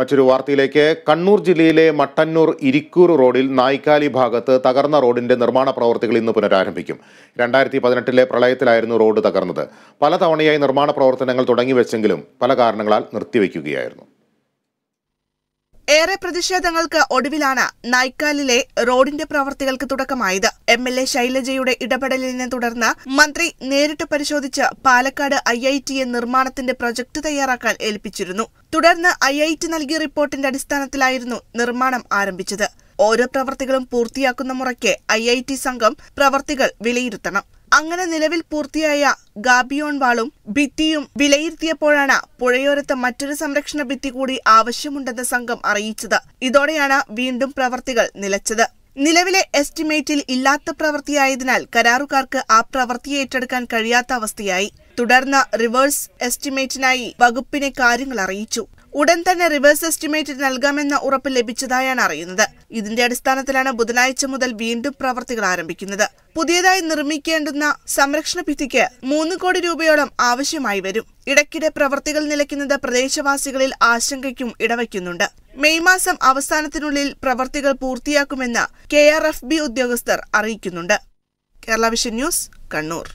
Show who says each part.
Speaker 1: മറ്റൊരു വാർത്തയിലേക്ക് കണ്ണൂർ ജില്ലയിലെ മട്ടന്നൂർ ഇരിക്കൂർ റോഡിൽ നായ്ക്കാലി ഭാഗത്ത് തകർന്ന റോഡിന്റെ നിർമ്മാണ പ്രവർത്തികൾ ഇന്ന് പുനരാരംഭിക്കും രണ്ടായിരത്തി പതിനെട്ടിലെ പ്രളയത്തിലായിരുന്നു റോഡ് തകർന്നത് പലതവണയായി നിർമ്മാണ പ്രവർത്തനങ്ങൾ തുടങ്ങിവെച്ചെങ്കിലും പല കാരണങ്ങളാൽ നിർത്തിവെക്കുകയായിരുന്നു
Speaker 2: ഏറെ പ്രതിഷേധങ്ങൾക്ക് ഒടുവിലാണ് നായ്ക്കാലിലെ റോഡിന്റെ പ്രവർത്തികൾക്ക് തുടക്കമായത് എം എൽ എ ശൈലജയുടെ ഇടപെടലിനെ തുടർന്ന് മന്ത്രി നേരിട്ട് പരിശോധിച്ച് Palakkad I I T A നിർമ്മാണത്തിന്റെ പ്രൊജക്ട് തയ്യാറാക്കാൻ ഏൽപ്പിച്ചിരുന്നു തുടർന്ന് ഐ ഐ ടി നൽകിയ റിപ്പോർട്ടിന്റെ അടിസ്ഥാനത്തിലായിരുന്നു നിർമ്മാണം ആരംഭിച്ചത് ഓരോ പ്രവർത്തികളും പൂർത്തിയാക്കുന്ന മുറയ്ക്ക് ഐ ഐ ടി സംഘം പ്രവർത്തികൾ വിലയിരുത്തണം അങ്ങനെ നിലവിൽ പൂർത്തിയായ ഗാബിയോൺ വാളും ഭിത്തിയും വിലയിരുത്തിയപ്പോഴാണ് പുഴയോരത്ത് മറ്റൊരു സംരക്ഷണ ഭിത്തി കൂടി ആവശ്യമുണ്ടെന്ന് സംഘം അറിയിച്ചത് ഇതോടെയാണ് വീണ്ടും പ്രവർത്തികൾ നിലച്ചത് നിലവിലെ എസ്റ്റിമേറ്റിൽ ഇല്ലാത്ത പ്രവൃത്തിയായതിനാൽ കരാറുകാർക്ക് ആ പ്രവൃത്തി ഏറ്റെടുക്കാൻ കഴിയാത്ത അവസ്ഥയായി തുടർന്ന് റിവേഴ്സ് എസ്റ്റിമേറ്റിനായി വകുപ്പിനെ കാര്യങ്ങൾ അറിയിച്ചു ഉടൻ തന്നെ റിവേഴ്സ് എസ്റ്റിമേറ്റ് നൽകാമെന്ന ഉറപ്പ് ലഭിച്ചതായാണ് അറിയുന്നത് ഇതിന്റെ അടിസ്ഥാനത്തിലാണ് ബുധനാഴ്ച മുതൽ വീണ്ടും പ്രവർത്തികൾ ആരംഭിക്കുന്നത് പുതിയതായി നിർമ്മിക്കേണ്ടുന്ന സംരക്ഷണ ഭിത്തിക്ക് മൂന്ന് കോടി രൂപയോളം ആവശ്യമായി വരും ഇടയ്ക്കിടെ പ്രവർത്തികൾ നിലയ്ക്കുന്നത് പ്രദേശവാസികളിൽ ആശങ്കയ്ക്കും ഇടവയ്ക്കുന്നുണ്ട് മെയ് മാസം അവസാനത്തിനുള്ളിൽ പ്രവർത്തികൾ പൂർത്തിയാക്കുമെന്ന് കെ ഉദ്യോഗസ്ഥർ അറിയിക്കുന്നുണ്ട് കേരള വിഷൻ ന്യൂസ് കണ്ണൂർ